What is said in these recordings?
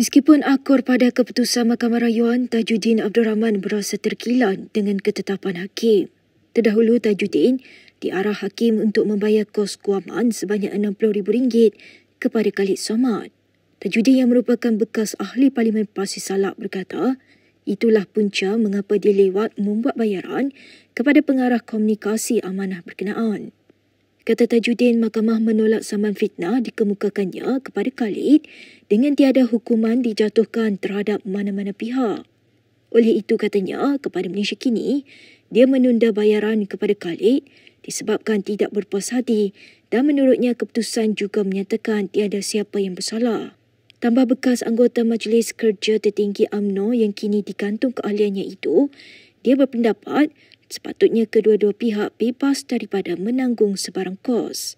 Meskipun akur pada keputusan Mahkamah Rayuan, Tajuddin Abdul Rahman berasa terkilan dengan ketetapan hakim. Terdahulu, Tajuddin diarah hakim untuk membayar kos kuaman sebanyak rm ringgit kepada Khalid Somad. Tajuddin yang merupakan bekas ahli Parlimen Pasir Salak berkata, itulah punca mengapa dia lewat membuat bayaran kepada pengarah komunikasi amanah berkenaan. Kata Tajuddin, mahkamah menolak saman fitnah dikemukakannya kepada Khalid dengan tiada hukuman dijatuhkan terhadap mana-mana pihak. Oleh itu katanya kepada Malaysia kini, dia menunda bayaran kepada Khalid disebabkan tidak berpuas hati dan menurutnya keputusan juga menyatakan tiada siapa yang bersalah. Tambah bekas anggota Majlis Kerja Tertinggi AMNO yang kini digantung keahliannya itu dia berpendapat sepatutnya kedua-dua pihak bebas daripada menanggung sebarang kos.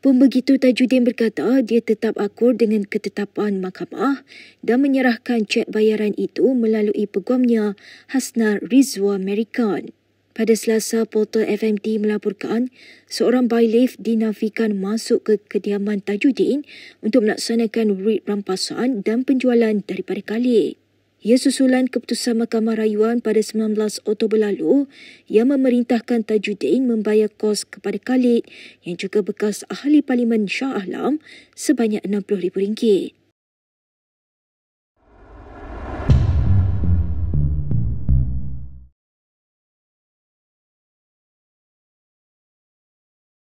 Pembegitu Tajuddin berkata dia tetap akur dengan ketetapan mahkamah dan menyerahkan cek bayaran itu melalui peguamnya Hasnar Rizwa Amerikan. Pada selasa, portal FMT melaporkan seorang bailiff dinafikan masuk ke kediaman Tajuddin untuk melaksanakan read rampasan dan penjualan daripada Khalid. Ia susulan keputusan Mahkamah Rayuan pada 19 Otober lalu yang memerintahkan Tajuddin membayar kos kepada Khalid yang juga bekas ahli Parlimen Shah Alam sebanyak RM60,000.